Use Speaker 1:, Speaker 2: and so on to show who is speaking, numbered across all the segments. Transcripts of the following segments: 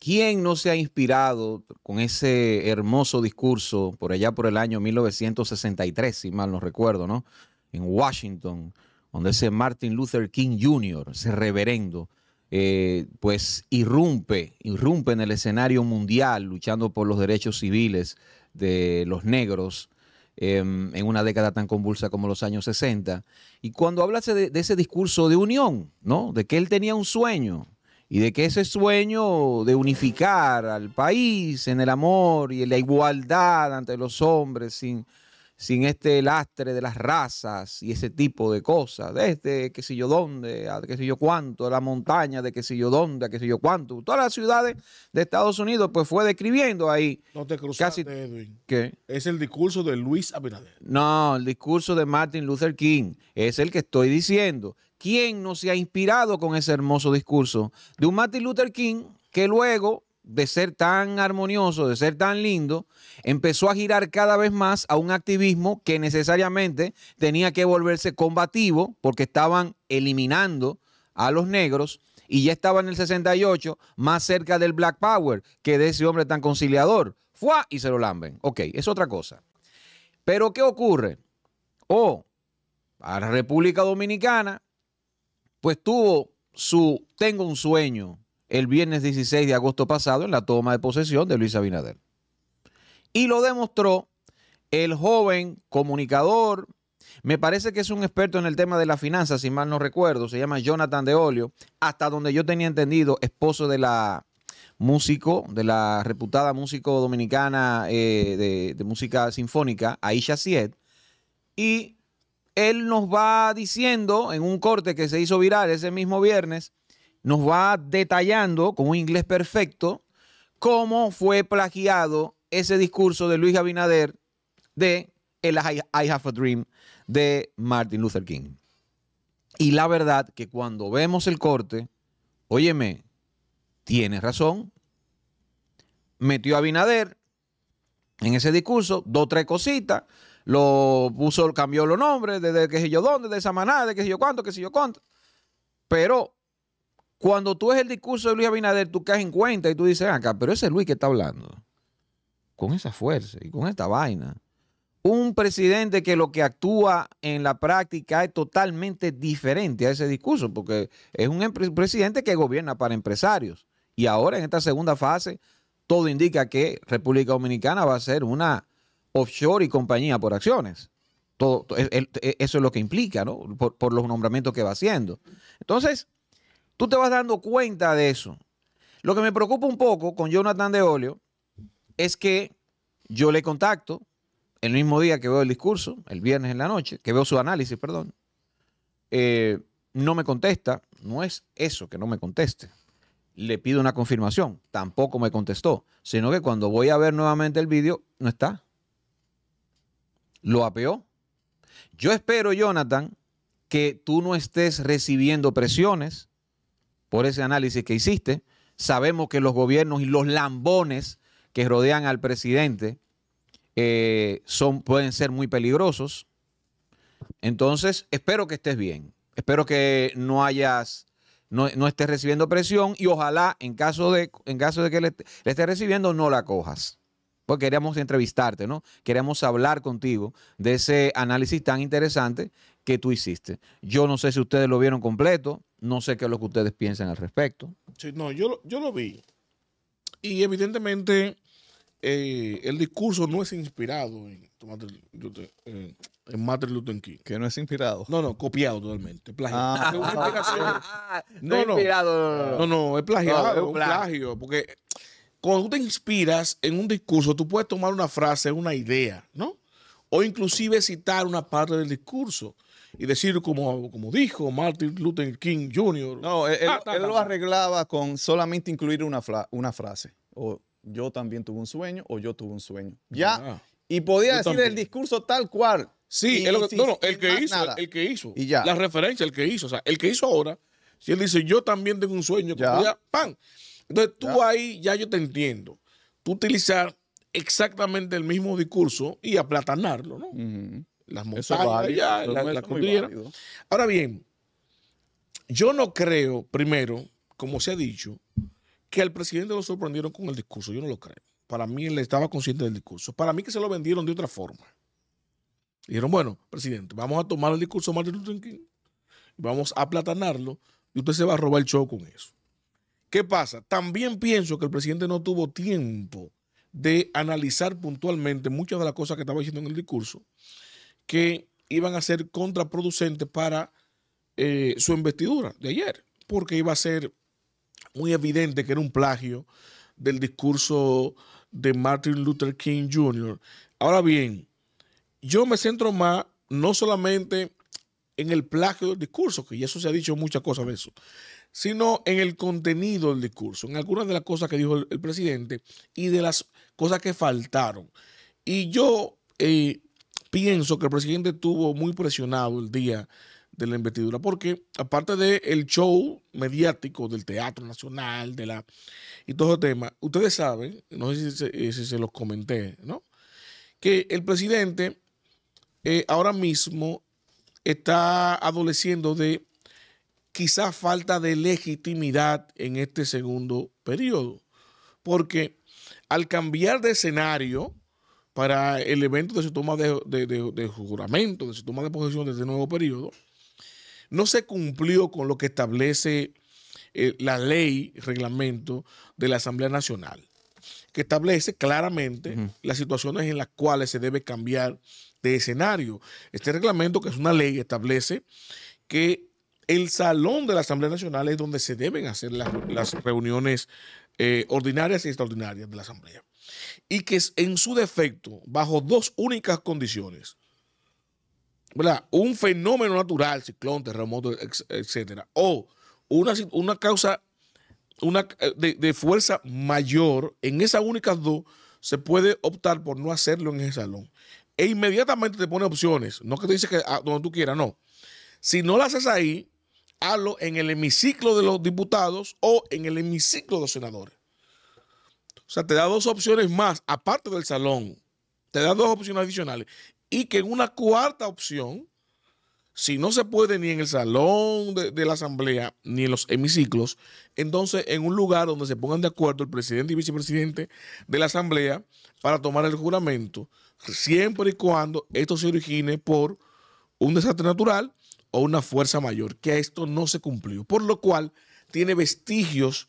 Speaker 1: ¿Quién no se ha inspirado con ese hermoso discurso por allá por el año 1963, si mal no recuerdo, ¿no? En Washington, donde ese Martin Luther King Jr., ese reverendo, eh, pues irrumpe, irrumpe en el escenario mundial luchando por los derechos civiles de los negros em, en una década tan convulsa como los años 60. Y cuando hablase de, de ese discurso de unión, ¿no? De que él tenía un sueño, y de que ese sueño de unificar al país en el amor y en la igualdad ante los hombres sin, sin este lastre de las razas y ese tipo de cosas, desde qué sé yo dónde, a qué sé yo cuánto, la montaña, de qué sé yo dónde, a qué sé yo cuánto, todas las ciudades de Estados Unidos, pues fue describiendo ahí. No te cruzaste, casi, Edwin. ¿Qué? Es el discurso de Luis Abinader. No, el discurso de Martin Luther King, es el que estoy diciendo. ¿Quién no se ha inspirado con ese hermoso discurso de un Martin Luther King que luego de ser tan armonioso, de ser tan lindo, empezó a girar cada vez más a un activismo que necesariamente tenía que volverse combativo porque estaban eliminando a los negros y ya estaba en el 68 más cerca del Black Power que de ese hombre tan conciliador. ¡Fua! Y se lo lamben. Ok, es otra cosa. Pero ¿qué ocurre? O oh, a la República Dominicana pues tuvo su Tengo un sueño el viernes 16 de agosto pasado en la toma de posesión de Luis Abinader. Y lo demostró el joven comunicador, me parece que es un experto en el tema de la finanza, si mal no recuerdo, se llama Jonathan de Olio, hasta donde yo tenía entendido, esposo de la músico, de la reputada músico dominicana eh, de, de, música sinfónica, Aisha Siet, y él nos va diciendo en un corte que se hizo viral ese mismo viernes, nos va detallando con un inglés perfecto cómo fue plagiado ese discurso de Luis Abinader de el I, Have a Dream de Martin Luther King. Y la verdad que cuando vemos el corte, óyeme, tienes razón, metió a Abinader en ese discurso, dos, tres cositas, lo puso, cambió los nombres, desde que sé yo dónde, de manada, de que sé yo cuánto, que sé yo cuánto. Pero cuando tú ves el discurso de Luis Abinader, tú caes en cuenta y tú dices, acá, pero ese es Luis que está hablando, con esa fuerza y con esta vaina. Un presidente que lo que actúa en la práctica es totalmente diferente a ese discurso, porque es un presidente que gobierna para empresarios. Y ahora en esta segunda fase, todo indica que República Dominicana va a ser una offshore y compañía por acciones. Todo, e, eso es lo que implica, ¿no? Por, los nombramientos que va haciendo. Entonces, tú te vas dando cuenta de eso. Lo que me preocupa un poco con Jonathan de Olio es que yo le contacto el mismo día que veo el discurso, el viernes en la noche, que veo su análisis, perdón. Eh, no me contesta, no es eso que no me conteste. Le pido una confirmación, tampoco me contestó, sino que cuando voy a ver nuevamente el vídeo, no está lo apeó. Yo espero, Jonathan, que tú no estés recibiendo presiones por ese análisis que hiciste. Sabemos que los gobiernos y los lambones que rodean al presidente eh, son, pueden ser muy peligrosos. Entonces, espero que estés bien. Espero que no hayas, no, estés recibiendo presión y ojalá en caso de, en caso de que le, le estés recibiendo, no la cojas. Porque queríamos entrevistarte, ¿no? Queríamos hablar contigo de ese análisis tan interesante que tú hiciste. Yo no sé si ustedes lo vieron completo, no sé qué es lo que ustedes piensan al respecto.
Speaker 2: Sí, no, yo, yo lo vi. Y evidentemente eh, el discurso no es inspirado eh, en, Martin Luther King. Que no es inspirado. No, no, copiado totalmente. Plagiado.
Speaker 1: Ah. no, no,
Speaker 2: no, no, es plagiado, es plagio. Porque cuando tú te inspiras en un discurso, tú puedes tomar una frase, una idea, ¿no? O inclusive citar una parte del
Speaker 3: discurso y decir como, como dijo Martin Luther King Jr. No, él, ah, lo arreglaba con solamente incluir una, frase. O yo también tuve un sueño o yo tuve un sueño. Ya. Ah. y podía decir el discurso tal cual. Sí, el, no, el que hizo, el,
Speaker 2: que hizo. Y ya. La referencia, el que hizo. O sea, el que hizo ahora, si él dice yo también tengo un sueño, ya. Podía, ¡pam! Entonces tú ahí ya yo te entiendo. Tú utilizar exactamente el mismo discurso y aplatanarlo, ¿no? Las montañas, la, la Ahora bien, yo no creo, primero, como se ha dicho, que al presidente lo sorprendieron con el discurso. Yo no lo creo. Para mí él estaba consciente del discurso. Para mí que se lo vendieron de otra forma. Dijeron, bueno, presidente, vamos a tomar el discurso de Martin vamos a aplatanarlo y usted se va a robar el show con eso. ¿Qué pasa? También pienso que el presidente no tuvo tiempo de analizar puntualmente muchas de las cosas que estaba diciendo en el discurso que iban a ser contraproducentes para eh, su investidura de ayer, porque iba a ser muy evidente que era un plagio del discurso de Martin Luther King Jr. Ahora bien, yo me centro más no solamente en el plagio del discurso, que ya eso se ha dicho muchas cosas de eso, sino en el contenido del discurso, en algunas de las cosas que dijo el, presidente y de las cosas que faltaron. Y yo eh, pienso que el presidente estuvo muy presionado el día de la investidura, porque aparte del el show mediático del Teatro Nacional de la, y todo ese tema, ustedes saben, no sé si se, eh, los comenté, ¿no? que el presidente eh, ahora mismo está adoleciendo de quizá falta de legitimidad en este segundo periodo, porque al cambiar de escenario para el evento de su toma de, juramento, de su toma de posesión de este nuevo periodo, no se cumplió con lo que establece eh, la ley, reglamento de la Asamblea Nacional, que establece claramente las situaciones en las cuales se debe cambiar de escenario. Este reglamento, que es una ley, establece que el salón de la Asamblea Nacional es donde se deben hacer las, reuniones eh, ordinarias y extraordinarias de la Asamblea. Y que en su defecto, bajo dos únicas condiciones, ¿verdad? un fenómeno natural, ciclón, terremoto, etcétera, o una, una causa una, eh, de, fuerza mayor, en esas únicas dos, se puede optar por no hacerlo en ese salón. E inmediatamente te pone opciones. No que te dice que ah, donde tú quieras, no. Si no lo haces ahí, en el hemiciclo de los diputados o en el hemiciclo de los senadores. O sea, te da dos opciones más, aparte del salón. Te da dos opciones adicionales. Y que en una cuarta opción, si no se puede ni en el salón de, la asamblea ni en los hemiciclos, entonces en un lugar donde se pongan de acuerdo el presidente y vicepresidente de la asamblea para tomar el juramento, siempre y cuando esto se origine por un desastre natural o una fuerza mayor, que a esto no se cumplió, por lo cual tiene vestigios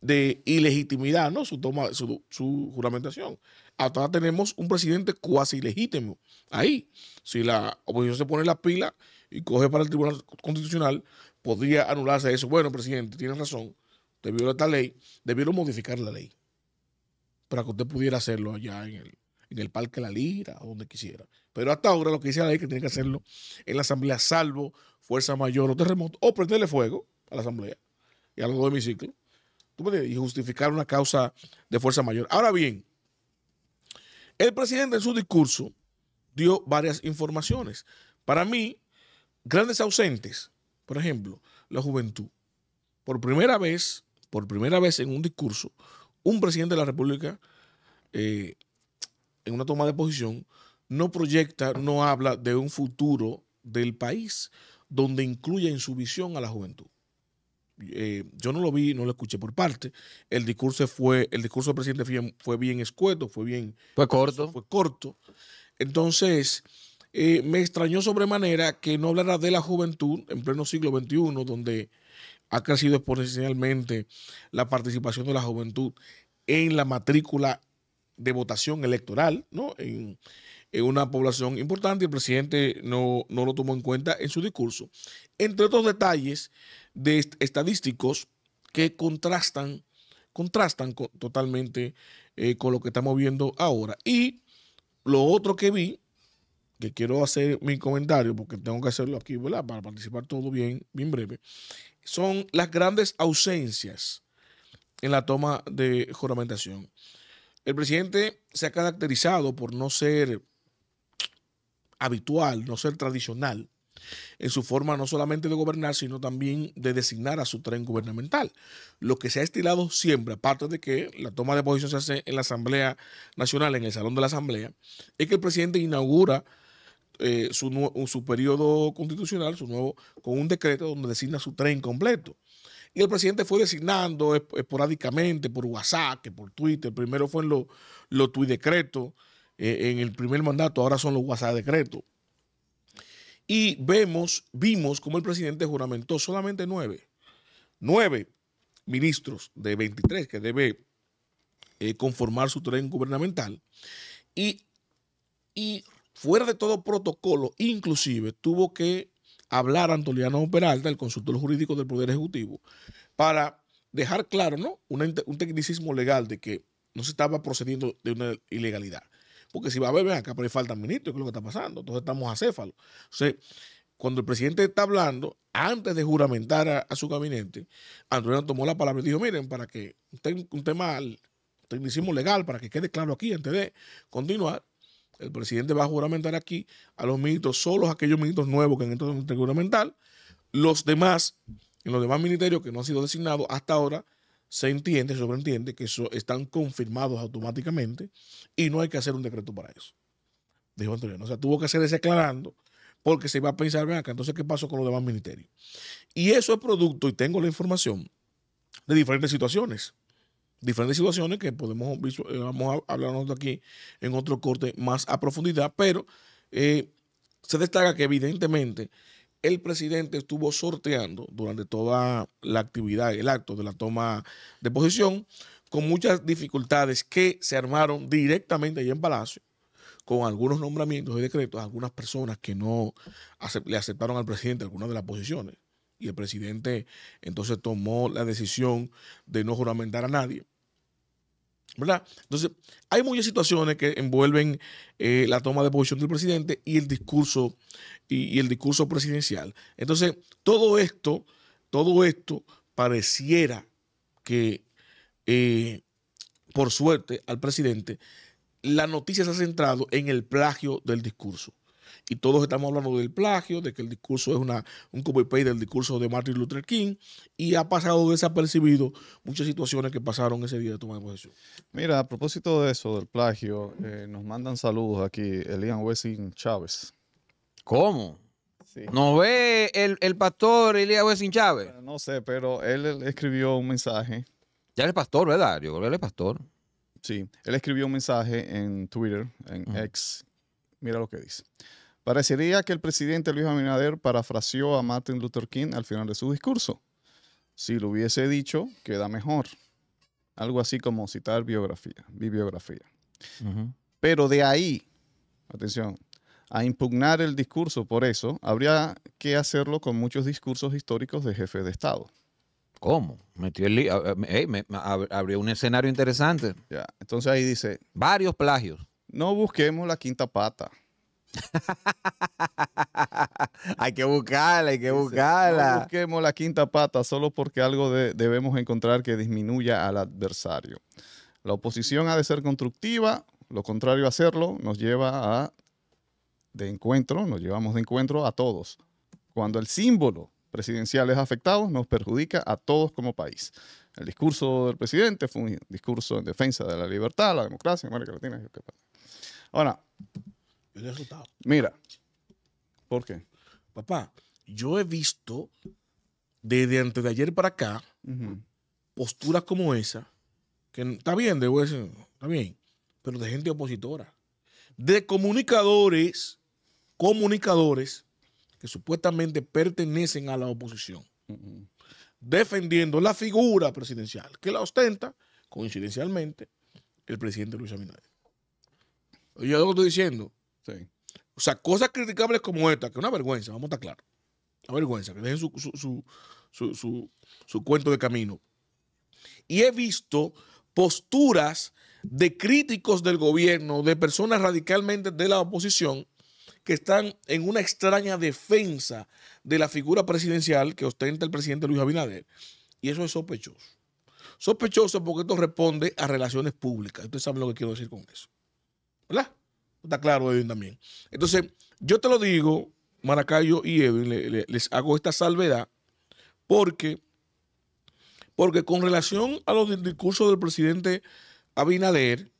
Speaker 2: de ilegitimidad, ¿no? Su toma, su, su juramentación. Hasta ahora tenemos un presidente cuasi ilegítimo. Ahí, si la oposición se pone la pila y coge para el Tribunal Constitucional, podría anularse eso. Bueno, presidente, tiene razón, debió viola esta ley, debieron modificar la ley para que usted pudiera hacerlo allá en el, en el Parque La Lira, o donde quisiera. Pero hasta ahora lo que dice la ley que tiene que hacerlo en la asamblea, salvo fuerza mayor o terremoto, o prenderle fuego a la asamblea y a los dos hemiciclos. Y justificar una causa de fuerza mayor. Ahora bien, el presidente en su discurso dio varias informaciones. Para mí, grandes ausentes, por ejemplo, la juventud. Por primera vez, por primera vez en un discurso, un presidente de la República, eh, en una toma de posición, no proyecta, no habla de un futuro del país donde incluya en su visión a la juventud. Eh, yo no lo vi, no lo escuché por parte. El discurso fue, el discurso del presidente fue, fue bien escueto, fue bien. Fue corto. Fue corto. Entonces, eh, me extrañó sobremanera que no hablara de la juventud en pleno siglo XXI, donde ha crecido exponencialmente la participación de la juventud en la matrícula de votación electoral, ¿no? En, en eh, una población importante y el presidente no, lo tomó en cuenta en su discurso. Entre otros detalles estadísticos que contrastan, contrastan totalmente eh, con lo que estamos viendo ahora. Y lo otro que vi, que quiero hacer mi comentario, porque tengo que hacerlo aquí, Para participar todo bien, bien breve, son las grandes ausencias en la toma de juramentación. El presidente se ha caracterizado por no ser habitual, no ser tradicional, en su forma no solamente de gobernar, sino también de designar a su tren gubernamental. Lo que se ha estilado siempre, aparte de que la toma de posición se hace en la Asamblea Nacional, en el Salón de la Asamblea, es que el presidente inaugura eh, su, periodo constitucional, su nuevo, con un decreto donde designa su tren completo. Y el presidente fue designando esporádicamente por WhatsApp, que por Twitter. Primero fue en los lo, tuit decretos eh, en el primer mandato, ahora son los WhatsApp decreto. Y vemos, vimos cómo el presidente juramentó solamente nueve, nueve ministros de 23 que debe eh, conformar su tren gubernamental. Y, fuera de todo protocolo, inclusive tuvo que hablar Antoliano Peralta, el consultor jurídico del Poder Ejecutivo, para dejar claro un tecnicismo legal de que no se estaba procediendo de una ilegalidad. Porque si va a beber acá, pero ahí faltan ministros, ¿qué es lo que está pasando. Entonces estamos céfalo. O sea, cuando el presidente está hablando, antes de juramentar a, su gabinete, Andrés tomó la palabra y dijo, miren, para que un, tema, un tecnicismo legal, para que quede claro aquí, antes de continuar, el presidente va a juramentar aquí a los ministros, solo aquellos ministros nuevos que han entrado en el juramental, los demás, en los demás ministerios que no han sido designados hasta ahora, se entiende, se sobreentiende que eso están confirmados automáticamente y no hay que hacer un decreto para eso. Dijo Antonio. O sea, tuvo que hacer ese aclarando porque se iba a pensar, ven acá, entonces, ¿qué pasó con los demás ministerios? Y eso es producto, y tengo la información, de diferentes situaciones. Diferentes situaciones que podemos eh, vamos a hablarnos de aquí en otro corte más a profundidad, pero eh, se destaca que evidentemente el presidente estuvo sorteando durante toda la actividad, el acto de la toma de posición, con muchas dificultades que se armaron directamente allí en Palacio, con algunos nombramientos y decretos, algunas personas que no le aceptaron al presidente algunas de las posiciones. Y el presidente entonces tomó la decisión de no juramentar a nadie entonces, hay muchas situaciones que envuelven eh, la toma de posición del presidente y el discurso y, el discurso presidencial. Entonces, todo esto, todo esto pareciera que, eh, por suerte, al presidente, la noticia se ha centrado en el plagio del discurso y todos estamos hablando del plagio, de que el discurso es una, un copy-paste del discurso de Martin Luther King, y ha pasado desapercibido
Speaker 3: muchas situaciones que pasaron ese día de toma de Mira, a propósito de eso, del plagio, eh, nos mandan saludos aquí, Elian Wessing Chávez. ¿Cómo? Sí. ¿No ve el, el pastor Elian Wessing Chávez? no sé, pero él, escribió un mensaje. Ya el pastor, ¿verdad? Yo él es pastor. Sí, él escribió un mensaje en Twitter, en ex Mira lo que dice. Parecería que el presidente Luis Abinader parafraseó a Martin Luther King al final de su discurso. Si lo hubiese dicho, queda mejor. Algo así como citar biografía, bibliografía. Pero de ahí, atención, a impugnar el discurso por eso, habría que hacerlo con muchos discursos históricos de jefe de Estado. ¿Cómo?
Speaker 1: Habría abrió un escenario interesante. entonces ahí dice. Varios plagios.
Speaker 3: No busquemos la quinta pata. hay que buscarla, hay que buscarla. No busquemos la quinta pata solo porque algo debemos encontrar que disminuya al adversario. La oposición ha de ser constructiva, lo contrario a hacerlo nos lleva a de encuentro, nos llevamos de encuentro a todos. Cuando el símbolo presidencial es afectado, nos perjudica a todos como país. El discurso del presidente fue un discurso en defensa de la libertad, la democracia, América Latina. Ahora, Mira, ¿por qué?
Speaker 2: Papá, yo he visto desde antes de ayer para acá posturas como esa, que está bien, debo decir, está bien, pero de gente opositora, de comunicadores, comunicadores que supuestamente pertenecen a la oposición, defendiendo la figura presidencial que la ostenta, coincidencialmente, el presidente Luis Abinader. Yo lo que estoy diciendo, o sea, cosas criticables como esta, que es una vergüenza, vamos a estar claros. Una vergüenza, que dejen su, su cuento de camino. Y he visto posturas de críticos del gobierno, de personas radicalmente de la oposición, que están en una extraña defensa de la figura presidencial que ostenta el presidente Luis Abinader. Y eso es sospechoso. Sospechoso porque esto responde a relaciones públicas. Ustedes saben lo que quiero decir con eso. ¿Verdad? Está claro, Edwin, también. Entonces, yo te lo digo, Maracayo y Edwin, les hago esta salvedad, porque, porque con relación a los discursos del presidente Abinader,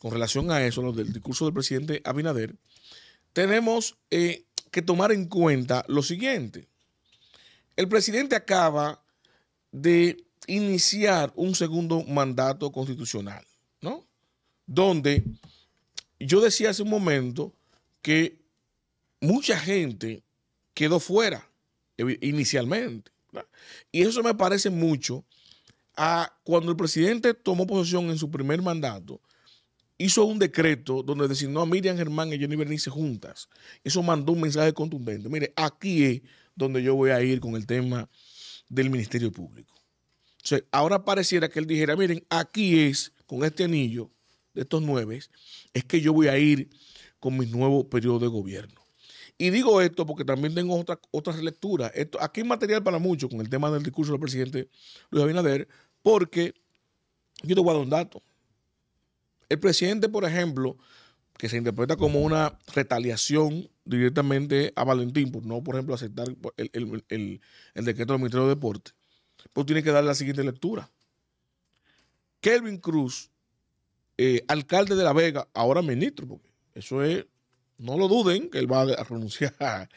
Speaker 2: con relación a eso, los del discurso del presidente Abinader, tenemos eh, que tomar en cuenta lo siguiente. El presidente acaba de iniciar un segundo mandato constitucional, ¿no? Donde yo decía hace un momento que mucha gente quedó fuera inicialmente. Y eso me parece mucho a cuando el presidente tomó posesión en su primer mandato, hizo un decreto donde designó a Miriam Germán y Jenny Bernice juntas. Eso mandó un mensaje contundente. Mire, aquí es donde yo voy a ir con el tema del Ministerio Público. ahora pareciera que él dijera, miren, aquí es, con este anillo, de estos nueve, es que yo voy a ir con mi nuevo periodo de gobierno. Y digo esto porque también tengo otras lecturas. Esto, aquí hay material para mucho con el tema del discurso del presidente Luis Abinader, porque yo te voy a dar un dato. El presidente, por ejemplo, que se interpreta como una retaliación directamente a Valentín por no, por ejemplo, aceptar el, decreto del Ministerio de Deporte, pues tiene que dar la siguiente lectura. Kelvin Cruz eh, alcalde de La Vega, ahora ministro, porque eso es, no lo duden, que él va a renunciar a,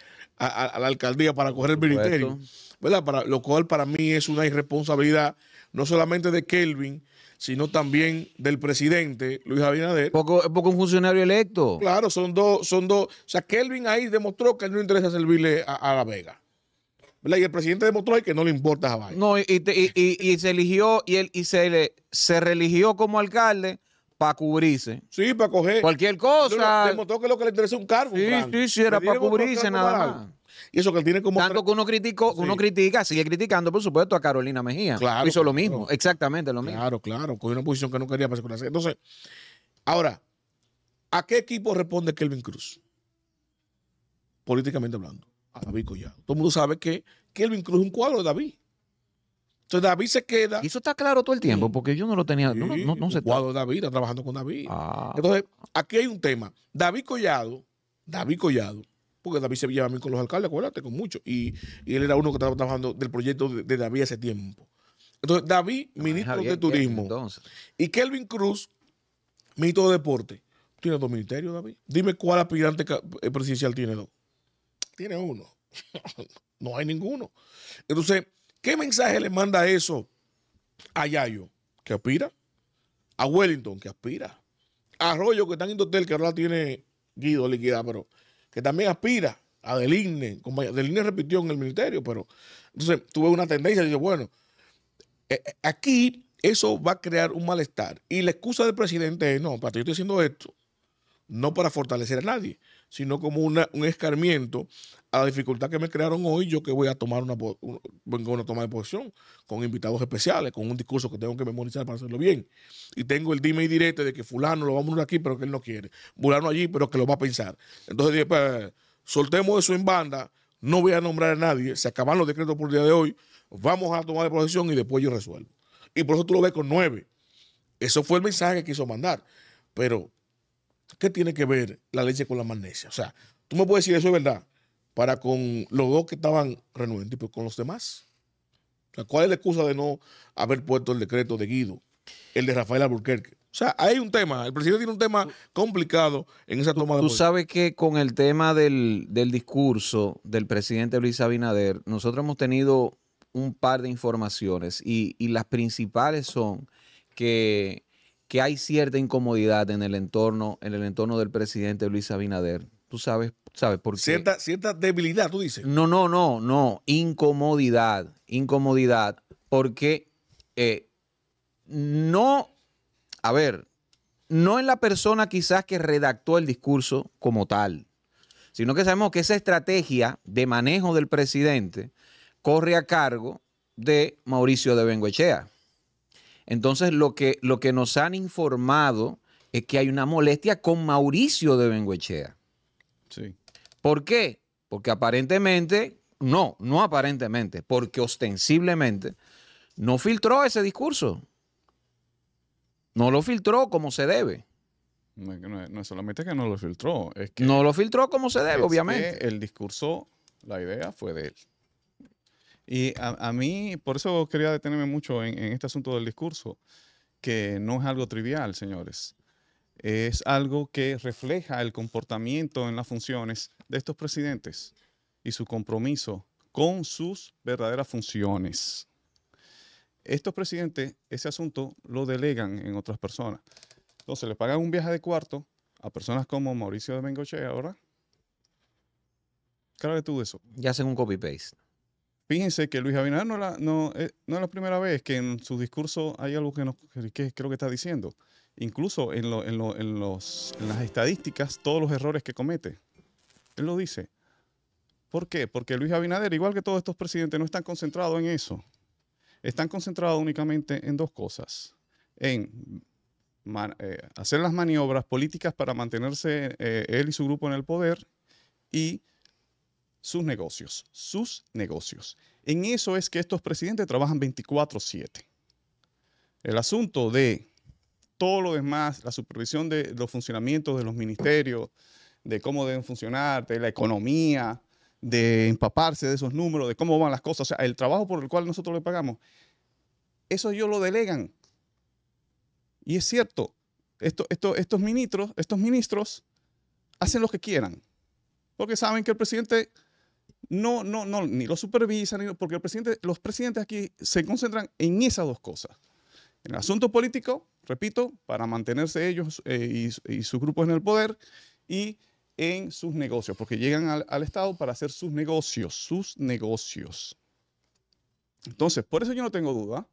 Speaker 2: la alcaldía para coger el ministerio, ¿verdad? Para, lo cual para mí es una irresponsabilidad, no solamente de Kelvin, sino también del presidente Luis Abinader. Poco, poco un funcionario electo. Claro, son dos, son dos. O sea, Kelvin ahí demostró que no interesa servirle
Speaker 1: a, La Vega. Y el presidente demostró que no le importa a No, y, se eligió, y, él, y se, le, se reeligió como alcalde para cubrirse. Sí, para coger. Cualquier cosa. que lo que le interesa es un cargo. Sí, sí, sí, era para cubrirse nada más. Y eso que él tiene como. Tanto que uno criticó, uno critica, sigue criticando, por supuesto, a Carolina Mejía. Claro. Hizo lo mismo, exactamente lo mismo. Claro, claro. Cogió una posición que no quería para Entonces, ahora,
Speaker 2: ¿a qué equipo responde Kelvin Cruz? Políticamente hablando, a David Collado. Todo el mundo sabe que Kelvin Cruz es un cuadro de David. Entonces David se queda.
Speaker 1: Y eso está claro todo el tiempo,
Speaker 2: porque yo no lo tenía. no, no, no se David, está trabajando con David. Ah. Entonces, aquí hay un tema. David Collado, David Collado, porque David se a mí con los alcaldes, acuérdate, con muchos. Y, él era uno que estaba trabajando del proyecto de, David hace tiempo. Entonces, David, ministro de Turismo. Y Kelvin Cruz, ministro de Deporte. Tiene dos ministerios, David. Dime cuál aspirante eh, presidencial tiene dos. Tiene uno. no hay ninguno. Entonces, ¿Qué mensaje le manda eso a Yayo, que aspira? A Wellington, que aspira. A Arroyo, que está en Indotel, que ahora tiene Guido liquida, pero que también aspira. A Deligne, Deligne repitió en el ministerio, pero entonces tuve una tendencia y dice, bueno, eh, eh, aquí eso va a crear un malestar. Y la excusa del presidente es, no, yo estoy haciendo esto, no para fortalecer a nadie, sino como un escarmiento a la dificultad que me crearon hoy, yo que voy a tomar una, vengo de posición con invitados especiales, con un discurso que tengo que memorizar para hacerlo bien. Y tengo el dime y direte de que fulano lo vamos a poner aquí, pero que él no quiere. Fulano allí, pero que lo va a pensar. Entonces pues, soltemos eso en banda, no voy a nombrar a nadie, se acaban los decretos por el día de hoy, vamos a tomar de posición y después yo resuelvo. Y por eso tú lo ves con nueve. Eso fue el mensaje que quiso mandar. Pero ¿Qué tiene que ver la leche con la magnesia? O sea, tú me puedes decir eso es verdad para con los dos que estaban renuentes, pero pues con los demás. ¿cuál es la excusa de no haber puesto el decreto de Guido, el de Rafael Alburquerque? O sea, hay un tema, el presidente tiene un tema complicado en esa toma de Tú sabes
Speaker 1: que con el tema del, discurso del presidente Luis Abinader, nosotros hemos tenido un par de informaciones y, y las principales son que que hay cierta incomodidad en el entorno, en el entorno del presidente Luis Abinader. Tú sabes, sabes por qué. Cierta, cierta debilidad, tú dices. No, no, no, no. Incomodidad, incomodidad, porque eh, no, a ver, no es la persona quizás que redactó el discurso como tal, sino que sabemos que esa estrategia de manejo del presidente corre a cargo de Mauricio de Bengoechea. Entonces, lo que, lo que nos han informado es que hay una molestia con Mauricio de Benguechea. Sí. ¿Por qué? Porque aparentemente, no, no aparentemente, porque ostensiblemente no filtró ese discurso. No lo filtró como se debe. No,
Speaker 3: es solamente que no lo filtró, es que... No lo filtró como se debe, obviamente. El discurso, la idea fue de él. Y a, mí, por eso quería detenerme mucho en, este asunto del discurso, que no es algo trivial, señores. Es algo que refleja el comportamiento en las funciones de estos presidentes y su compromiso con sus verdaderas funciones. Estos presidentes, ese asunto lo delegan en otras personas. Entonces le pagan un viaje de cuarto a personas como Mauricio de Bengochea, ahora. Claro que tú de eso. Y hacen un copy-paste. Fíjense que Luis Abinader no, no, eh, no, es la primera vez que en su discurso hay algo que, creo que está diciendo. Incluso en, las estadísticas, todos los errores que comete. Él lo dice. ¿Por qué? Porque Luis Abinader, igual que todos estos presidentes, no están concentrados en eso. Están concentrados únicamente en dos cosas. En eh, hacer las maniobras políticas para mantenerse eh, él y su grupo en el poder y sus negocios, sus negocios. En eso es que estos presidentes trabajan 24/7. El asunto de todo lo demás, la supervisión de los funcionamientos de los ministerios, de cómo deben funcionar, de la economía, de empaparse de esos números, de cómo van las cosas, o sea, el trabajo por el cual nosotros le pagamos, eso ellos lo delegan. Y es cierto, estos, ministros, estos ministros hacen lo que quieran, porque saben que el presidente no, no, no, ni lo supervisan, porque los presidentes aquí se concentran en esas dos cosas. En el asunto político, repito, para mantenerse ellos eh, y, sus grupos en el poder, y en sus negocios, porque llegan al, al Estado para hacer sus negocios, sus negocios. Entonces, por eso yo no tengo duda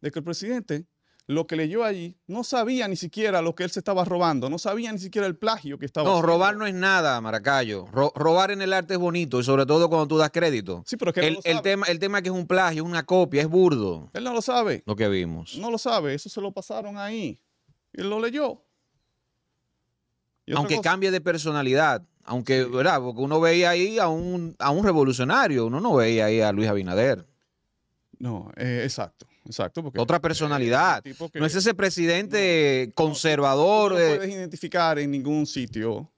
Speaker 3: de que el presidente lo que leyó allí, no sabía ni siquiera lo que él se estaba robando, no sabía ni siquiera el plagio que estaba. No, robar
Speaker 1: no es nada, Maracayo. robar en el arte es bonito, y sobre todo cuando tú das crédito. Sí, pero es que el, tema, el tema que es un plagio, es una copia, es burdo. Él no lo sabe. Lo que vimos.
Speaker 3: No lo sabe, eso se lo pasaron ahí. él lo leyó.
Speaker 1: Aunque cambie de personalidad, aunque, ¿verdad? Porque uno veía ahí a un, a un revolucionario, uno no veía ahí a Luis Abinader. No, eh, exacto. Exacto, porque otra personalidad. no es ese presidente conservador. No, lo puedes
Speaker 3: identificar en ningún sitio,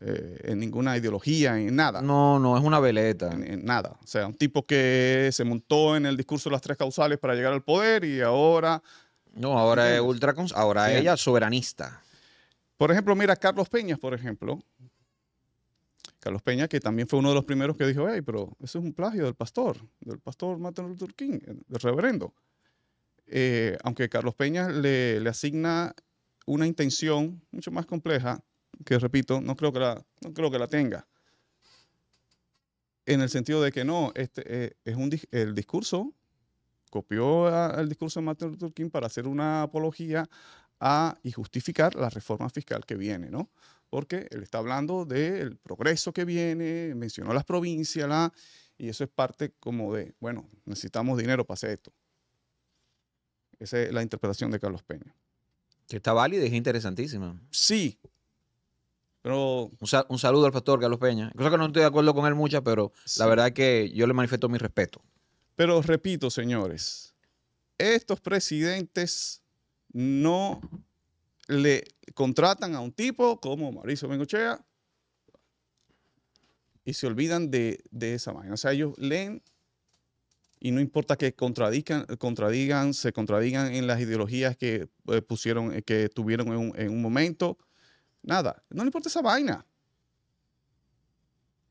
Speaker 3: eh, en ninguna ideología, en nada. No, no, es una veleta. En, nada. O sea, un tipo que se montó en el discurso de las tres causales para llegar al poder y ahora. No, ahora es ultra. Ahora ella soberanista. Por ejemplo, mira, Carlos Peñas, por ejemplo, Carlos Peña, que también fue uno de los primeros que dijo, hey, pero eso es un plagio del pastor, del pastor Martin Luther King, eh, del reverendo. Eh, aunque Carlos Peña le, asigna una intención mucho más compleja, que repito, no creo que la, creo que la tenga. En el sentido de que no, este, eh, es un, el discurso copió el discurso de Martin Luther King para hacer una apología y justificar la reforma fiscal que viene, ¿no? porque él está hablando del progreso que viene, mencionó las provincias, y eso es parte como de, bueno, necesitamos dinero para hacer esto. Esa es la interpretación de Carlos Peña.
Speaker 1: Que está válida y es interesantísima. Sí. Pero... Un, saludo al pastor Carlos Peña. Cosa que no estoy de acuerdo con él mucha, pero
Speaker 3: la verdad que yo le manifiesto mi respeto. Pero repito, señores, estos presidentes no le contratan a un tipo como Mauricio Bengochea y se olvidan de, esa vaina. O sea, ellos leen y no importa que contradigan, contradigan se contradigan en las ideologías que eh, pusieron, eh, que tuvieron en un, momento, nada, no le importa esa vaina.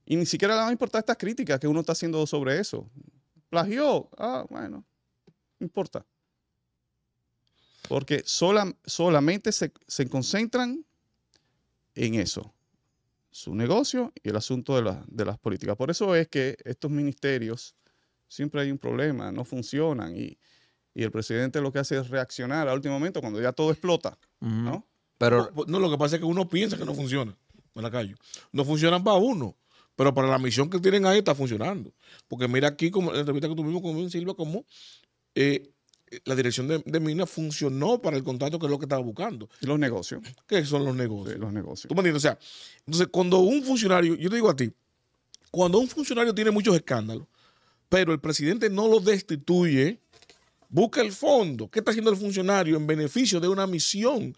Speaker 3: Y ni siquiera le van a importar estas críticas que uno está haciendo sobre eso. Plagió, ah, bueno, no importa. Porque solamente se, concentran en eso, su negocio y el asunto de, las políticas. Por eso es que estos ministerios siempre hay un problema, no funcionan y, el presidente lo que hace es reaccionar al último momento cuando ya todo explota, ¿no? Pero no, lo que pasa es que uno piensa que no funciona, No funcionan para uno pero para la misión que tienen
Speaker 2: ahí está funcionando. Porque mira aquí, como la entrevista que tuvimos con Silva, como eh, la dirección de, Minas Mina funcionó para el contrato que es lo que estaba buscando. los negocios. ¿Qué son los negocios? los negocios. me O sea, entonces cuando un funcionario, yo te digo a ti, cuando un funcionario tiene muchos escándalos, pero el presidente no lo destituye, busca el fondo. ¿Qué está haciendo el funcionario en beneficio de una misión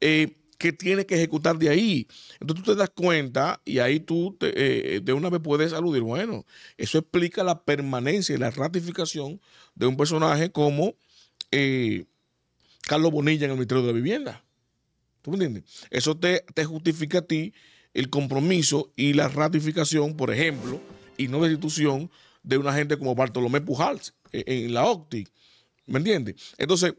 Speaker 2: eh, que tiene que ejecutar de ahí? Entonces tú te das cuenta y ahí tú eh, de una vez puedes aludir, bueno, eso explica la permanencia y la ratificación de un personaje como eh, Carlos Bonilla en el Ministerio de la Vivienda. ¿Tú me entiendes? Eso te, justifica a ti el compromiso y la ratificación, por ejemplo, y no destitución de una gente como Bartolomé Pujals eh, en, la OCTI. ¿Me entiendes?
Speaker 1: Entonces,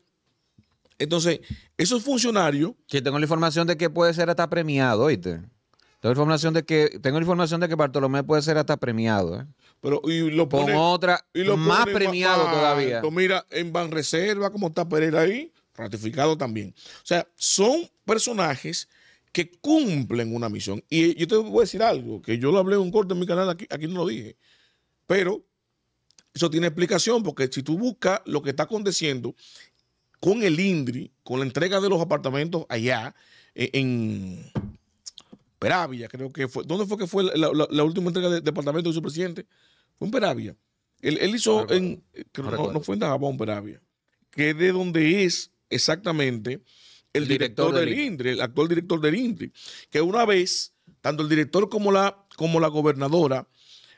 Speaker 1: entonces, esos funcionarios. Que tengo la información de que puede ser hasta premiado, oíste. Tengo información de que, tengo información de que Bartolomé puede ser hasta premiado, ¿eh? Pero,
Speaker 2: y lo con otra y lo más premiado todavía. Mira, en reserva como está Pereira ahí, ratificado también. O sea, son personajes que cumplen una misión. Y yo te voy a decir algo, que yo lo hablé en un corte en mi canal, aquí, aquí no lo dije. Pero eso tiene explicación, porque si tú buscas lo que está aconteciendo con el INDRI, con la entrega de los apartamentos allá eh, en Peravia, creo que fue. ¿Dónde fue que fue la, última entrega de, de apartamentos de su presidente? Fue en Peravia. Él, hizo en. No, fue en Dajabón, Peravia. Que de donde es exactamente el, director, del, el actual director del INDRI. Que una vez, tanto el director como la, como la gobernadora,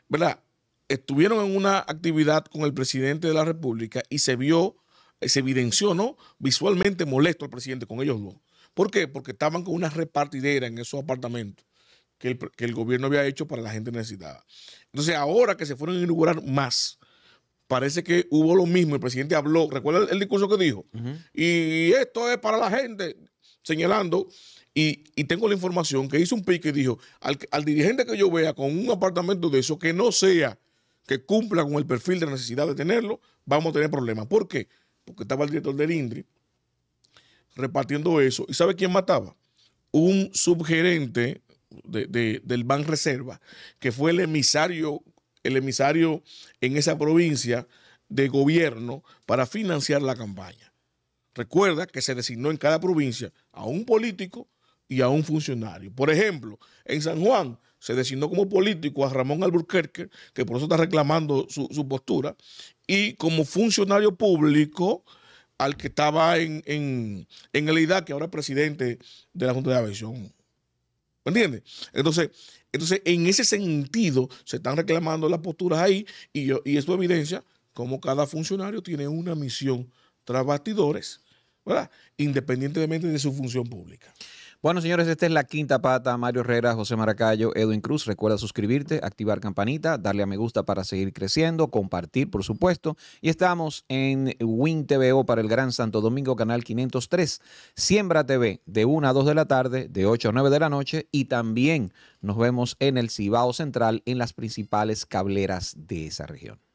Speaker 2: ¿verdad? Estuvieron en una actividad con el presidente de la República y se vio, se evidenció, ¿no? Visualmente molesto al presidente con ellos dos. ¿Por qué? Porque estaban con una repartidera en esos apartamentos que el, gobierno había hecho para la gente necesitada. Entonces, ahora que se fueron a inaugurar más, parece que hubo lo mismo. El presidente habló, recuerda el, discurso que dijo, y esto es para la gente, señalando. Y, tengo la información que hizo un pique y dijo: al, dirigente que yo vea con un apartamento de eso que no sea que cumpla con el perfil de necesidad de tenerlo, vamos a tener problemas. ¿Por qué? Porque estaba el director del INDRI repartiendo eso. ¿Y sabe quién mataba? Un subgerente del Ban Reserva, que fue el emisario, el emisario en esa provincia de gobierno para financiar la campaña. Recuerda que se designó en cada provincia a un político y a un funcionario. Por ejemplo, en San Juan se designó como político a Ramón Alburquerque, que por eso está reclamando su, postura, y como funcionario público al que estaba en, en el edad que ahora es presidente de la Junta de Aviación, ¿Me entiendes? Entonces, entonces, en ese sentido, se están reclamando las posturas ahí y, yo, y esto evidencia cómo cada funcionario tiene una misión
Speaker 1: tras bastidores, ¿verdad? Independientemente de su función pública. Bueno, señores, esta es la quinta pata. Mario Herrera, José Maracayo, Edwin Cruz. Recuerda suscribirte, activar campanita, darle a me gusta para seguir creciendo, compartir, por supuesto. Y estamos en Win TVO para el Gran Santo Domingo, canal 503. Siembra TV de 1 a 2 de la tarde, de 8 a 9 de la noche. Y también nos vemos en el Cibao Central en las principales cableras de esa región.